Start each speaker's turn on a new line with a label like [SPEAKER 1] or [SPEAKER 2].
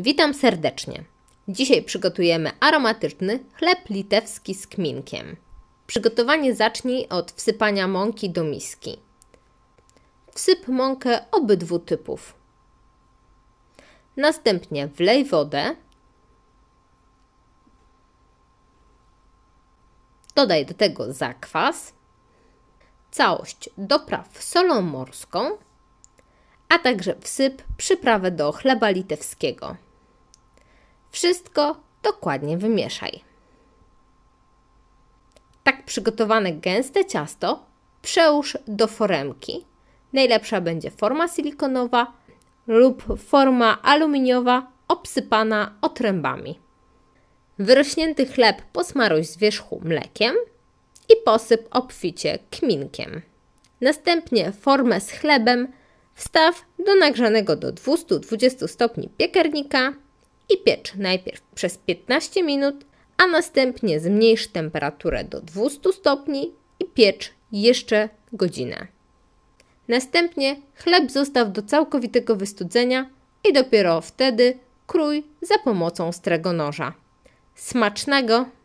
[SPEAKER 1] Witam serdecznie. Dzisiaj przygotujemy aromatyczny chleb litewski z kminkiem. Przygotowanie zacznij od wsypania mąki do miski. Wsyp mąkę obydwu typów. Następnie wlej wodę. Dodaj do tego zakwas. Całość dopraw solą morską, a także wsyp przyprawę do chleba litewskiego. Wszystko dokładnie wymieszaj. Tak przygotowane gęste ciasto przełóż do foremki. Najlepsza będzie forma silikonowa lub forma aluminiowa obsypana otrębami. Wyrośnięty chleb posmaruj z wierzchu mlekiem i posyp obficie kminkiem. Następnie formę z chlebem wstaw do nagrzanego do 220 stopni piekarnika i piecz najpierw przez 15 minut, a następnie zmniejsz temperaturę do 200 stopni i piecz jeszcze godzinę. Następnie chleb zostaw do całkowitego wystudzenia i dopiero wtedy krój za pomocą noża. Smacznego!